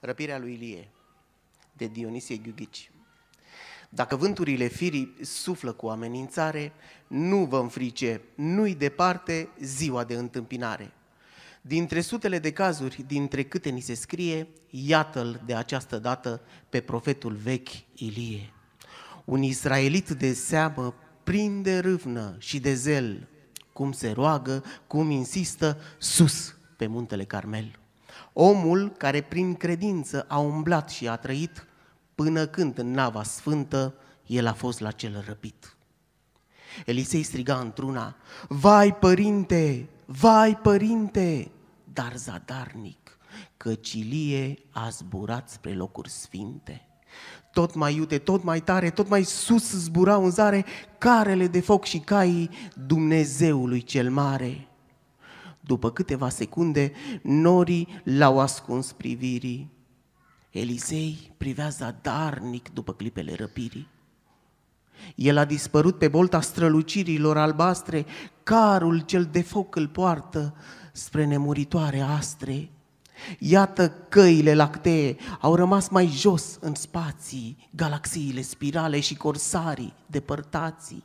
răpirea lui Ilie de Dionisie Ghiughici. Dacă vânturile firii suflă cu amenințare, nu vă înfrice, nu-i departe ziua de întâmpinare. Dintre sutele de cazuri, dintre câte ni se scrie, iată-l de această dată pe profetul vechi Ilie. Un israelit de seamă prinde de râvnă și de zel, cum se roagă, cum insistă, sus pe muntele Carmel. Omul care prin credință a umblat și a trăit până când în nava sfântă el a fost la cel răpit. Elisei striga într-una, Vai, părinte! Vai, părinte! Dar zadarnic, că Cilie a zburat spre locuri sfinte. Tot mai iute, tot mai tare, tot mai sus zburau în zare carele de foc și caii Dumnezeului cel mare. După câteva secunde, norii l-au ascuns privirii. Elisei privea zadarnic după clipele răpirii. El a dispărut pe bolta strălucirilor albastre, carul cel de foc îl poartă spre nemuritoare astre. Iată căile lactee au rămas mai jos în spații, galaxiile spirale și corsarii depărtații.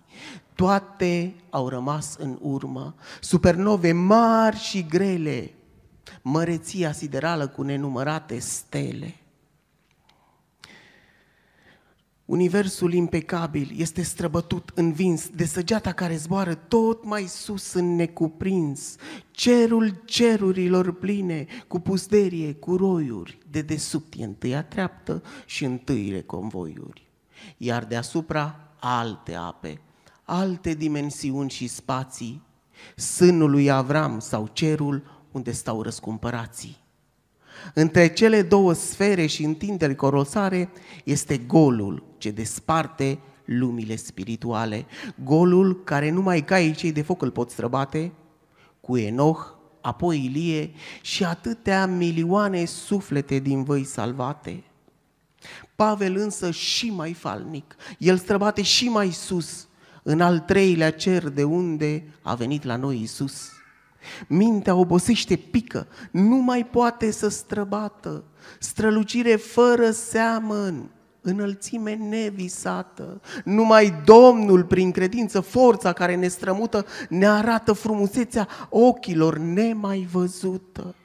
Toate au rămas în urmă, supernove mari și grele, măreția siderală cu nenumărate stele. Universul impecabil este străbătut, învins, de săgeata care zboară tot mai sus în necuprins, cerul cerurilor pline, cu pusderie, cu roiuri, de desubt e întâia treaptă și întâile convoiuri. Iar deasupra alte ape, alte dimensiuni și spații, sânul lui Avram sau cerul unde stau răscumpărații. Între cele două sfere și întinderi corosare este golul ce desparte lumile spirituale, golul care numai caii cei de foc îl pot străbate, cu Enoch, apoi Ilie și atâtea milioane suflete din voi salvate. Pavel însă și mai falnic, el străbate și mai sus, în al treilea cer de unde a venit la noi Isus. Mintea obosește, pică, nu mai poate să străbată. Strălucire fără seamăn, înălțime nevisată. Numai Domnul, prin credință, forța care ne strămută, ne arată frumusețea ochilor nemai văzută.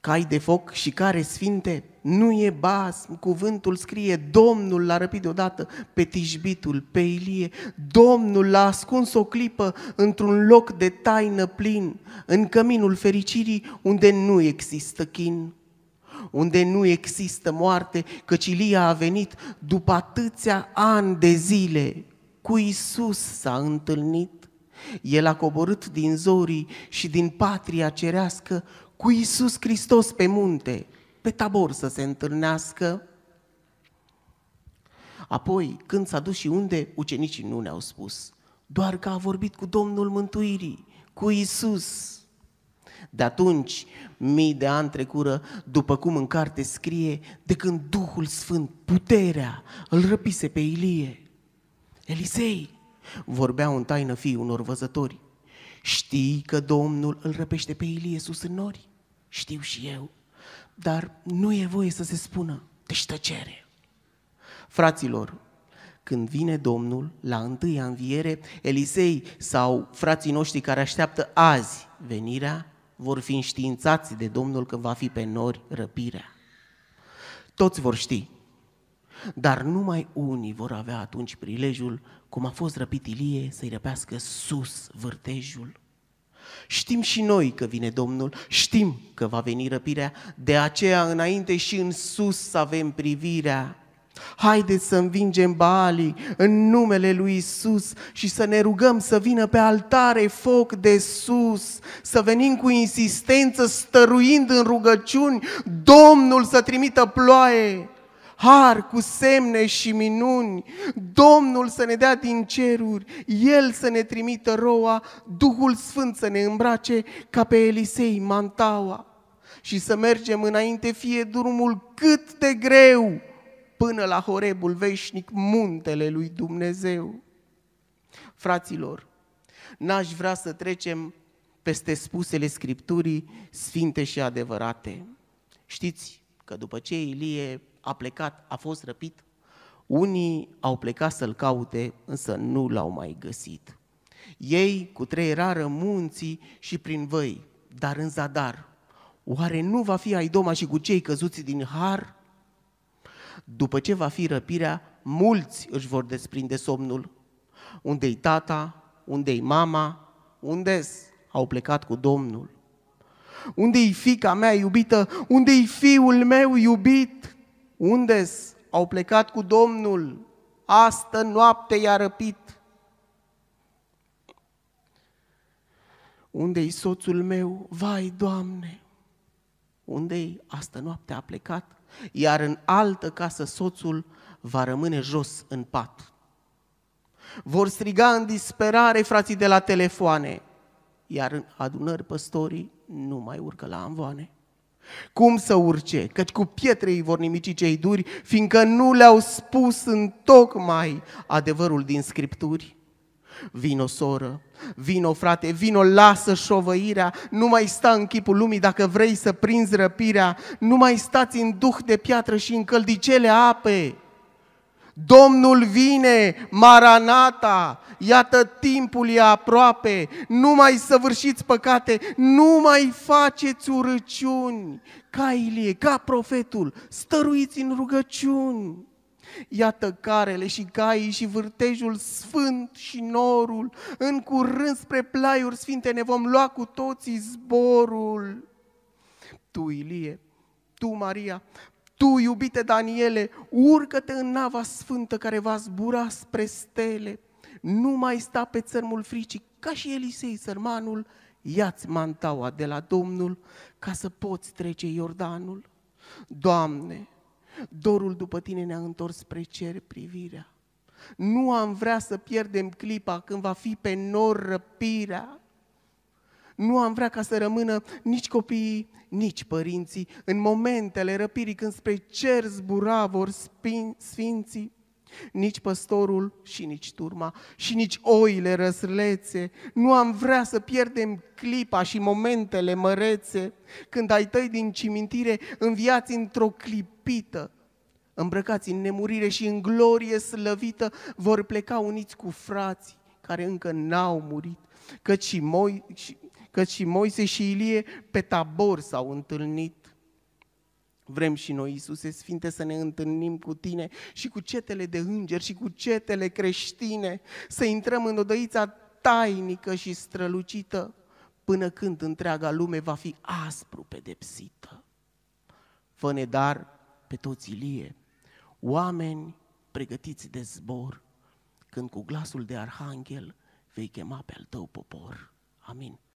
cai de foc și care sfinte, nu e bas, cuvântul scrie, Domnul l-a răpit deodată pe Tijbitul, pe Ilie, Domnul l-a ascuns o clipă într-un loc de taină plin, în căminul fericirii unde nu există chin, unde nu există moarte, căci Ilie a venit după atâția ani de zile, cu Isus s-a întâlnit. El a coborât din zorii și din patria cerească cu Iisus Hristos pe munte, pe tabor să se întâlnească. Apoi, când s-a dus și unde, ucenicii nu ne-au spus, doar că a vorbit cu Domnul Mântuirii, cu Iisus. De atunci, mii de ani trecură, după cum în carte scrie, de când Duhul Sfânt, puterea, îl răpise pe Ilie. Elisei vorbea în taină fiul unor văzători. Știi că Domnul îl răpește pe Ilie sus în nori? știu și eu, dar nu e voie să se spună, deci tăcere. Fraților, când vine Domnul la întâia înviere, Elisei sau frații noștri care așteaptă azi venirea, vor fi înștiințați de Domnul când va fi pe nori răpirea. Toți vor ști, dar numai unii vor avea atunci prilejul, cum a fost răpit Ilie, să-i răpească sus vârtejul Știm și noi că vine Domnul, știm că va veni răpirea, de aceea înainte și în sus să avem privirea. Haideți să învingem Baalii în numele lui Isus și să ne rugăm să vină pe altare foc de sus, să venim cu insistență stăruind în rugăciuni, Domnul să trimită ploaie, har cu semne și minuni, Domnul să ne dea din ceruri, El să ne trimită roa, Duhul Sfânt să ne îmbrace ca pe Elisei mantaua și să mergem înainte fie drumul cât de greu până la Horebul veșnic, muntele lui Dumnezeu. Fraților, n-aș vrea să trecem peste spusele Scripturii sfinte și adevărate. Știți că după ce Ilie a plecat, a fost răpit? Unii au plecat să-l caute, însă nu l-au mai găsit. Ei cu trei rară munții și prin văi, dar în zadar. Oare nu va fi Aidoma și cu cei căzuți din har? După ce va fi răpirea, mulți își vor desprinde somnul. Unde-i tata? Unde-i mama? unde Au plecat cu Domnul. Unde-i fica mea iubită? Unde-i fiul meu iubit? unde au plecat cu Domnul, astă noapte i-a răpit. Unde-i soțul meu? Vai, Doamne! Unde-i? Astă noapte a plecat, iar în altă casă soțul va rămâne jos în pat. Vor striga în disperare frații de la telefoane, iar în adunări păstorii nu mai urcă la amvoane. Cum să urce? Căci cu pietre îi vor nimici cei duri, fiindcă nu le-au spus în tocmai adevărul din Scripturi. Vino, soră, vino, frate, vino, lasă șovăirea, nu mai sta în chipul lumii dacă vrei să prinzi răpirea, nu mai stați în duh de piatră și în căldicele ape, Domnul vine, Maranata, iată timpul e aproape, nu mai săvârșiți păcate, nu mai faceți urăciuni, ca Ilie, ca profetul, stăruiți în rugăciuni. Iată carele și caii și vârtejul sfânt și norul, în curând spre plaiuri sfinte ne vom lua cu toții zborul. Tu, Ilie, tu, Maria, tu, iubite Daniele, urcă-te în nava sfântă care va zbura spre stele. Nu mai sta pe țărmul fricii, ca și Elisei, sărmanul, ia-ți mantaua de la Domnul ca să poți trece Iordanul. Doamne, dorul după tine ne-a întors spre cer privirea. Nu am vrea să pierdem clipa când va fi pe nor răpirea. Nu am vrea ca să rămână nici copiii, nici părinții. În momentele răpirii când spre cer zbura vor spin, sfinții, nici păstorul și nici turma și nici oile răslețe. Nu am vrea să pierdem clipa și momentele mărețe când ai tăi din cimitire înviați într-o clipită. Îmbrăcați în nemurire și în glorie slăvită vor pleca uniți cu frații care încă n-au murit, căci și, moi, și, căci și Moise și Ilie pe tabor s-au întâlnit. Vrem și noi, Iisuse Sfinte, să ne întâlnim cu Tine și cu cetele de îngeri și cu cetele creștine, să intrăm în odăița tainică și strălucită, până când întreaga lume va fi aspru pedepsită. Fă-ne dar pe toți Ilie, oameni pregătiți de zbor, când cu glasul de arhanghel vei chema pe al tău popor. Amin.